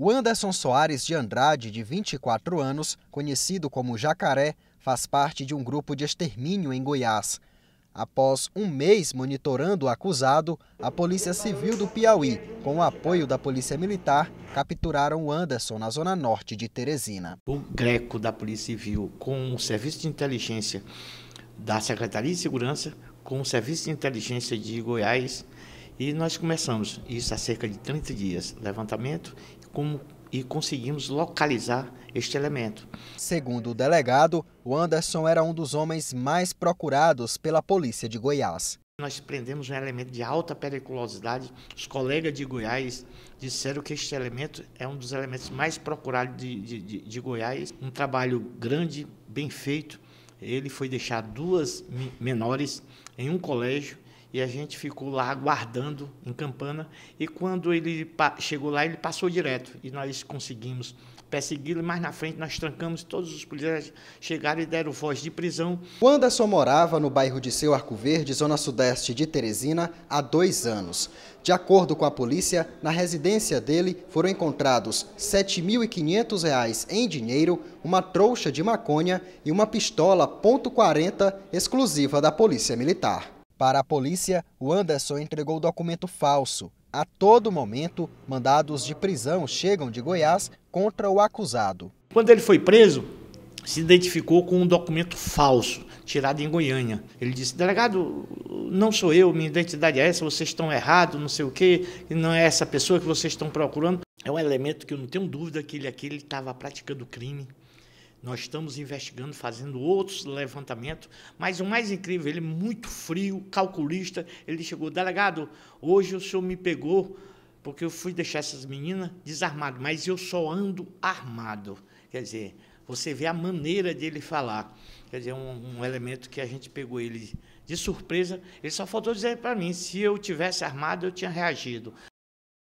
O Anderson Soares de Andrade, de 24 anos, conhecido como Jacaré, faz parte de um grupo de extermínio em Goiás. Após um mês monitorando o acusado, a Polícia Civil do Piauí, com o apoio da Polícia Militar, capturaram o Anderson na zona norte de Teresina. O Greco da Polícia Civil, com o Serviço de Inteligência da Secretaria de Segurança, com o Serviço de Inteligência de Goiás, e nós começamos isso há cerca de 30 dias, levantamento, como e conseguimos localizar este elemento. Segundo o delegado, o Anderson era um dos homens mais procurados pela polícia de Goiás. Nós prendemos um elemento de alta periculosidade. Os colegas de Goiás disseram que este elemento é um dos elementos mais procurados de, de, de Goiás. Um trabalho grande, bem feito. Ele foi deixar duas menores em um colégio e a gente ficou lá aguardando em Campana. E quando ele chegou lá, ele passou direto. E nós conseguimos persegui-lo. mais na frente nós trancamos, todos os policiais chegaram e deram voz de prisão. O Anderson morava no bairro de Seu Arco Verde, zona sudeste de Teresina, há dois anos. De acordo com a polícia, na residência dele foram encontrados R$ 7.500 em dinheiro, uma trouxa de maconha e uma pistola .40 exclusiva da Polícia Militar. Para a polícia, o Anderson entregou documento falso. A todo momento, mandados de prisão chegam de Goiás contra o acusado. Quando ele foi preso, se identificou com um documento falso, tirado em Goiânia. Ele disse: Delegado, não sou eu, minha identidade é essa, vocês estão errados, não sei o quê, não é essa pessoa que vocês estão procurando. É um elemento que eu não tenho dúvida que ele aqui estava praticando crime. Nós estamos investigando, fazendo outros levantamentos, mas o mais incrível, ele é muito frio, calculista. Ele chegou, delegado, hoje o senhor me pegou, porque eu fui deixar essas meninas desarmado, mas eu só ando armado. Quer dizer, você vê a maneira dele falar. Quer dizer, é um, um elemento que a gente pegou ele de surpresa. Ele só faltou dizer para mim: se eu tivesse armado, eu tinha reagido.